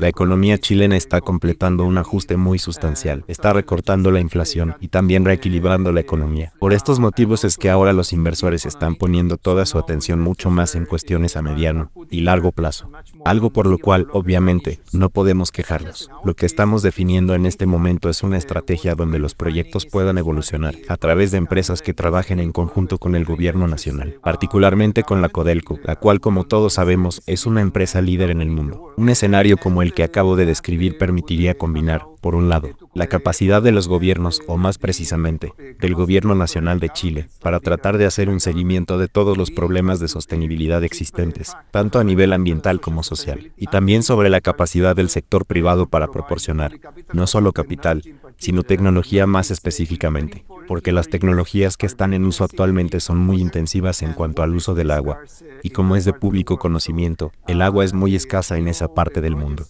La economía chilena está completando un ajuste muy sustancial, está recortando la inflación y también reequilibrando la economía. Por estos motivos es que ahora los inversores están poniendo toda su atención mucho más en cuestiones a mediano y largo plazo. Algo por lo cual, obviamente, no podemos quejarnos. Lo que estamos definiendo en este momento es una estrategia donde los proyectos puedan evolucionar a través de empresas que trabajen en conjunto con el gobierno nacional, particularmente con la Codelco, la cual como todos sabemos es una empresa líder en el mundo. Un escenario como el que acabo de describir permitiría combinar por un lado, la capacidad de los gobiernos, o más precisamente, del Gobierno Nacional de Chile, para tratar de hacer un seguimiento de todos los problemas de sostenibilidad existentes, tanto a nivel ambiental como social, y también sobre la capacidad del sector privado para proporcionar, no solo capital, sino tecnología más específicamente, porque las tecnologías que están en uso actualmente son muy intensivas en cuanto al uso del agua, y como es de público conocimiento, el agua es muy escasa en esa parte del mundo.